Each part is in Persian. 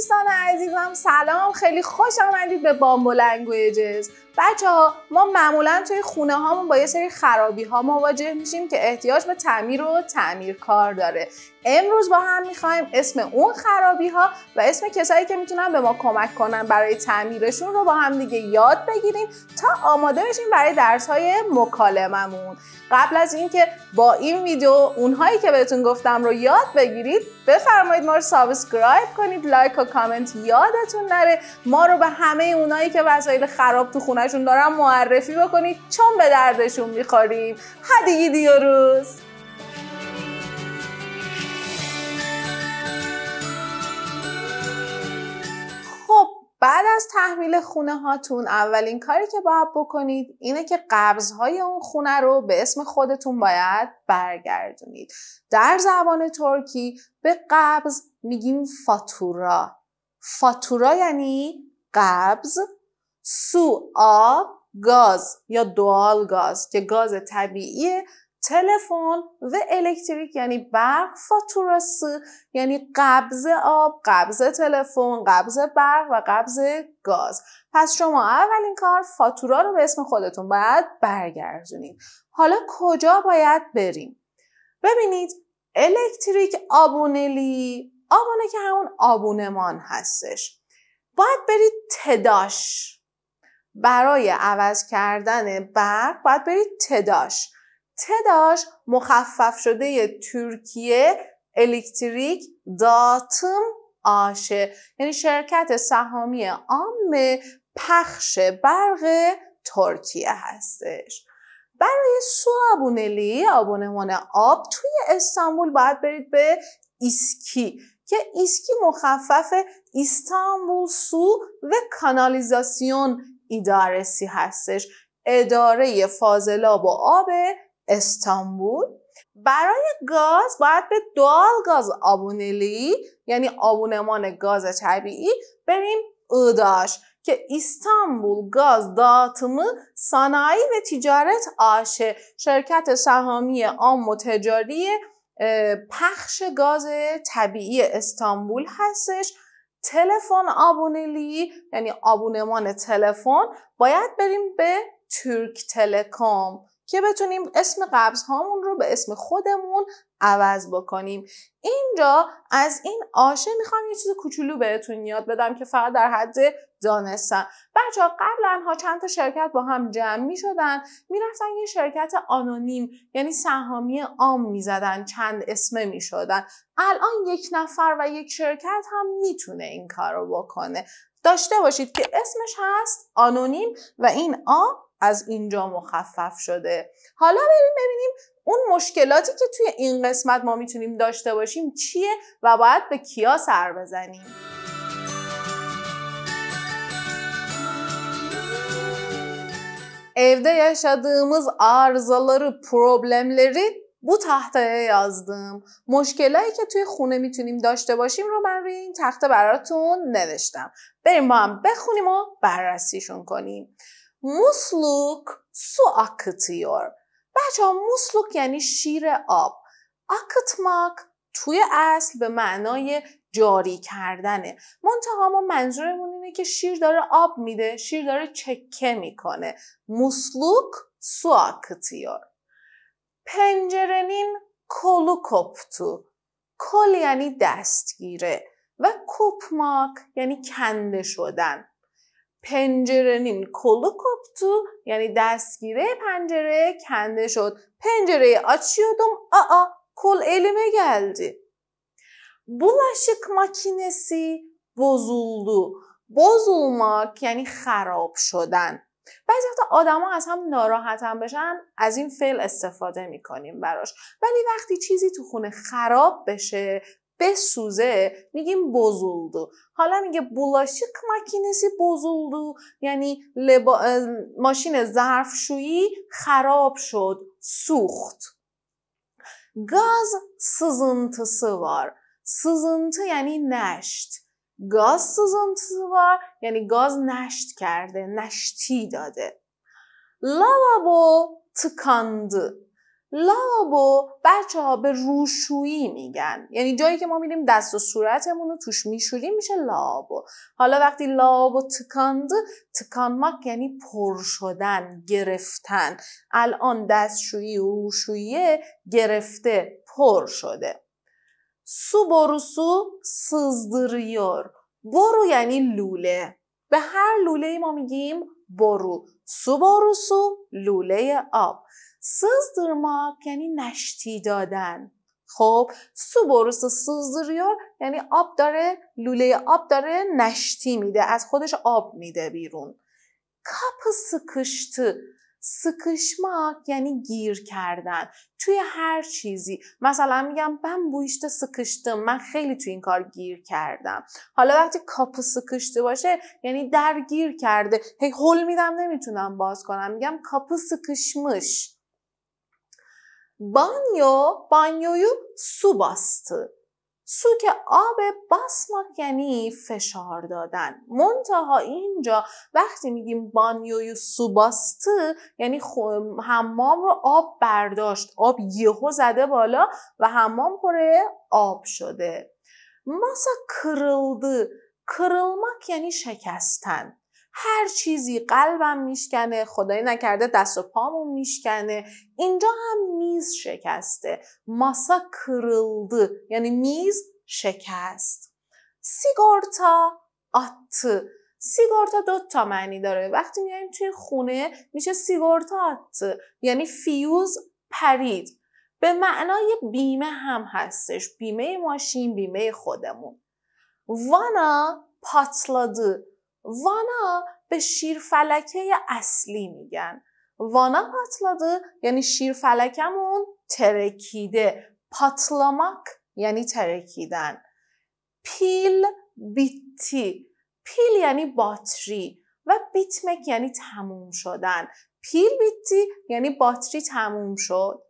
دوستان عزیزم سلام خیلی خوش آمدید به بامبو لنگویجز بچه ها ما معمولا توی خونه هامون با یه سری خرابی ها مواجه میشیم که احتیاج به تعمیر و تعمیرکار داره امروز با هم میخوایم اسم اون خرابی ها و اسم کسایی که میتونن به ما کمک کنن برای تعمیرشون رو با هم دیگه یاد بگیریم تا آماده بشیم برای درس های مکالممون قبل از اینکه با این ویدیو اونهایی که بهتون گفتم رو یاد بگیرید بفرمایید ما رو سابسکرایب کنید لایک و کامنت یادتون نره ما رو به همه اونایی که وسایل خراب تو خونهشون دارن معرفی بکنید چون به دردشون میخوریم هدیگی روز تحویل خونه هاتون اولین کاری که باید بکنید اینه که های اون خونه رو به اسم خودتون باید برگردونید در زبان ترکی به قبض میگیم فاتورا فاتورا یعنی قبض سو آب، گاز یا دوال گاز که گاز طبیعی تلفن و الکتریک یعنی برق فاتوراسی یعنی قبض آب قبض تلفن قبض برق و قبض گاز پس شما اولین کار فاتورا رو به اسم خودتون باید برگردونید حالا کجا باید بریم ببینید الکتریک آبونلی آبونه که همون آبونمان هستش باید برید تداش برای عوض کردن برق باید برید تداش تداش مخفف شده ترکیه الکتریک داتم آشه یعنی شرکت سهامی عام پخش برق ترکیه هستش برای سو آبونلی آبونمان آب توی استانبول باید برید به ایسکی که ایسکی مخفف استانبول سو و کانالیزاسیون ایدارسی هستش اداره فاضلاب و آب استانبول برای گاز باید به دال گاز آبونلی یعنی آبونمان گاز طبیعی بریم اداش که استانبول گاز داتمه صنایع و تیجارت آشه شرکت سهامی آم و تجاری پخش گاز طبیعی استانبول هستش تلفن آبونلی یعنی آبونمان تلفن باید بریم به ترک تلکام که بتونیم اسم قبض هامون رو به اسم خودمون عوض بکنیم اینجا از این آشه میخوام یه چیز کوچولو بهتون یاد بدم که فقط در حد دانستن بچه ها قبلا ها چند تا شرکت با هم جمع میشدن میرفتن یه شرکت آنونیم یعنی سهامی عام میزدن چند اسمه میشدن. الان یک نفر و یک شرکت هم میتونه این کار رو بکنه داشته باشید که اسمش هست آنونیم و این آ از اینجا مخفف شده حالا بریم ببینیم اون مشکلاتی که توی این قسمت ما میتونیم داشته باشیم چیه و باید به کیا سر بزنیم Evde yaşadığımız arızaları, problemleri بو tahtaya yazdım. مشکلایی که توی خونه میتونیم داشته باشیم رو من روی این تخته براتون نوشتم بریم با هم بخونیم و بررسیشون کنیم musluk su akıtıyor. بچه ها مسلوک یعنی شیر آب. اکتماک توی اصل به معنای جاری کردنه منتها ما منظورمون اینه که شیر داره آب میده شیر داره چکه میکنه مسلوک سو اکتیار پنجرنین کلو کپتو کل یعنی دستگیره و کپماک یعنی کنده شدن پنجرنین کلو کپتو یعنی دستگیره پنجره کنده شد پنجره آچیودم آ کل علمه گلدی بلاشک ماکینسی بزولدو بزولماک یعنی خراب شدن بعضی وقتا آدما از هم ناراحت هم بشن از این فعل استفاده میکنیم براش ولی وقتی چیزی تو خونه خراب بشه بسوزه میگیم بزولدو حالا میگه bulaşık مکینسی بزولدو یعنی لبا... ماشین ظرفشویی خراب شد سوخت گاز sızıntısı وار سزنتی یعنی نشت گاز sızıntısı سوار یعنی گاز نشت کرده نشتی داده لاوابو تکاندی لابو بچه ها به روشویی میگن یعنی جایی که ما میریم دست و صورتمون رو توش میشوریم میشه لابو حالا وقتی لابو تکاند تکانماک یعنی پر شدن گرفتن الان دستشویی و روشویی گرفته پر شده سو بروسو سزدریور برو یعنی لوله به هر لوله ما میگیم برو سو بروسو لوله آب Sızdırmak یعنی نشتی دادن خب سو بروس سوزدریار یعنی آب داره لوله آب داره نشتی میده از خودش آب میده بیرون کاپ سکشتı سکشماک یعنی گیر کردن توی هر چیزی مثلا میگم من بویشته سکشتم من خیلی توی این کار گیر کردم حالا وقتی کاپ سکشته باشه یعنی درگیر کرده هی هول میدم نمیتونم باز کنم میگم کاپ سکشمش بانیو، بانیویو، سو باستو سو که آب باسماک یعنی فشار دادن منتها اینجا وقتی میگیم بانیویو سو باسته یعنی حمام رو آب برداشت آب یهو زده بالا و حمام پره آب شده ماسا کرلده کرلمک یعنی شکستن هر چیزی قلبم میشکنه خدایی نکرده دست و پامون میشکنه اینجا هم میز شکسته ماسا کرلده یعنی میز شکست سیگورتا آت سیگورتا دوتا معنی داره وقتی میایم توی خونه میشه آت یعنی فیوز پرید به معنای بیمه هم هستش بیمه ماشین بیمه خودمون وانا پاتلاد وانا به شیرفلکه اصلی میگن وانا پاتلاده یعنی شیرفلکمون ترکیده پاتلامک یعنی ترکیدن پیل بیتی پیل یعنی باتری و بیتمک یعنی تموم شدن پیل بیتی یعنی باتری تموم شد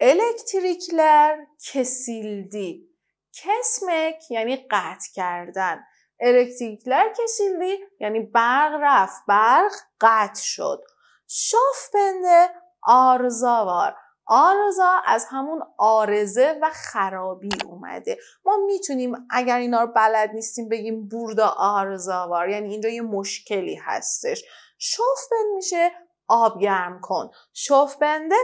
الکتریکلر کسیلدی کسمک یعنی قطع کردن الکتریکلر کشیدی یعنی برق رفت برق قطع شد شاف بنده آرزاوار آرزا از همون آرزه و خرابی اومده ما میتونیم اگر اینا رو بلد نیستیم بگیم بوردا آرزاوار یعنی اینجا یه مشکلی هستش شوف بند میشه آب گرم کن شوف بنده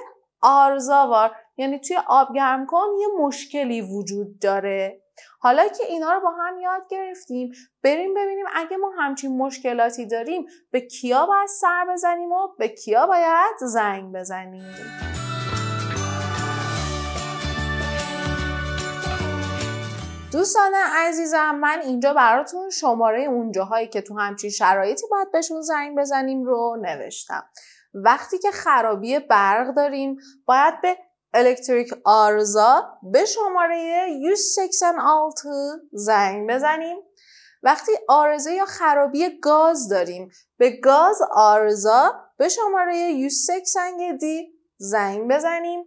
آرزاوار یعنی توی آب گرم کن یه مشکلی وجود داره حالا که اینا رو با هم یاد گرفتیم بریم ببینیم اگه ما همچین مشکلاتی داریم به کیا باید سر بزنیم و به کیا باید زنگ بزنیم دوستان عزیزم من اینجا براتون شماره اون جاهایی که تو همچین شرایطی باید بهشون زنگ بزنیم رو نوشتم وقتی که خرابی برق داریم باید به الکتریک آرزا به شماره 186 زنگ بزنیم وقتی آرزه یا خرابی گاز داریم به گاز آرزا به شماره 180 دی زنگ بزنیم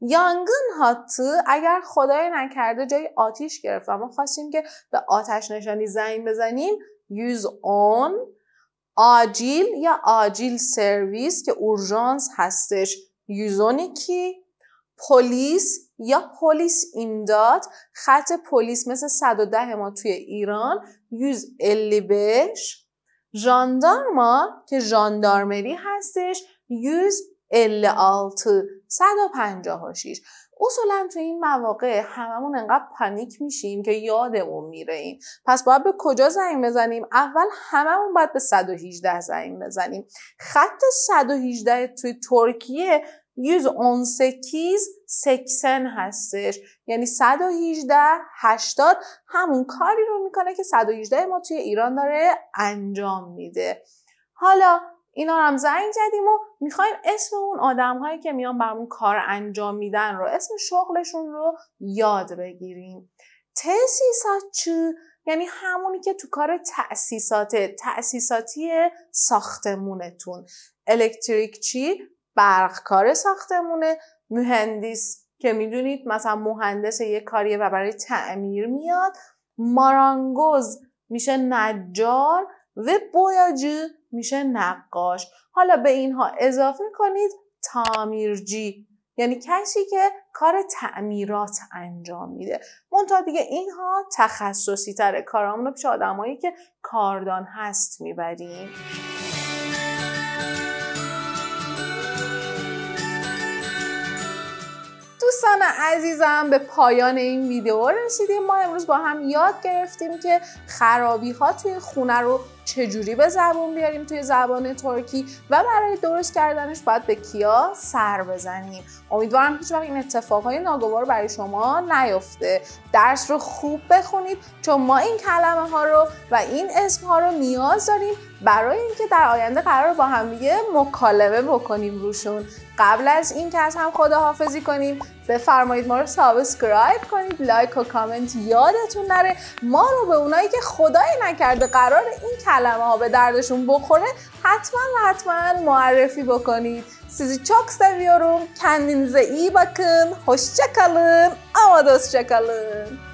یانگن هاتو اگر خدای نکرده جای آتیش گرفت و ما خواستیم که به آتش نشانی زنگ بزنیم یوز اون آجیل یا آجیل سرویس که اورژانس هستش یوزونیکی پلیس یا پلیس امداد خط پلیس مثل 110 ما توی ایران 155 ژاندارما که ژاندارمری هستش 156 156 اصولا تو این مواقع هممون انقدر پانیک میشیم که یادمون میره این پس باید به کجا زنگ بزنیم اول هممون باید به 118 زنگ بزنیم خط 118 توی ترکیه 118 سکسن هستش یعنی 118 80 همون کاری رو میکنه که 118 ما توی ایران داره انجام میده حالا اینا رو هم زنگ زدیم و میخوایم اسم اون آدم هایی که میان اون کار انجام میدن رو اسم شغلشون رو یاد بگیریم تسیسات چی؟ یعنی همونی که تو کار تأسیسات تأسیساتی ساختمونتون چی؟ برق کار ساختمونه مهندس که میدونید مثلا مهندس یه کاریه و برای تعمیر میاد مارانگوز میشه نجار و بویاجی میشه نقاش حالا به اینها اضافه کنید تعمیرجی یعنی کسی که کار تعمیرات انجام میده مونتا دیگه اینها تخصصی تر کارامون پیش آدمایی که کاردان هست میبریم دوستان عزیزم به پایان این ویدیو رسیدیم ما امروز با هم یاد گرفتیم که خرابی ها توی خونه رو چجوری به زبان بیاریم توی زبان ترکی و برای درست کردنش باید به کیا سر بزنیم امیدوارم هیچ این های ناگوار برای شما نیفته درس رو خوب بخونید چون ما این کلمه ها رو و این اسم ها رو نیاز داریم برای اینکه در آینده قرار با هم یه مکالمه بکنیم روشون قبل از اینکه از هم خداحافظی کنیم بفرمایید ما رو سابسکرایب کنید لایک و کامنت یادتون نره ما رو به اونایی که خدایی نکرده قرار این کلمه ها به دردشون بخوره حتما و حتما معرفی بکنید سیزی چاک سویاروم کندین iyi بکن Hoşça چکلن اما دوست چکلن